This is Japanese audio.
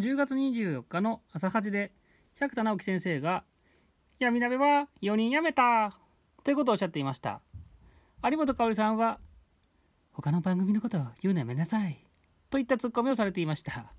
10月24日の朝8で百田直樹先生が「闇鍋は4人やめた!」ということをおっしゃっていました有本香さんは「他の番組のことを言うのやめなさい」といったツッコミをされていました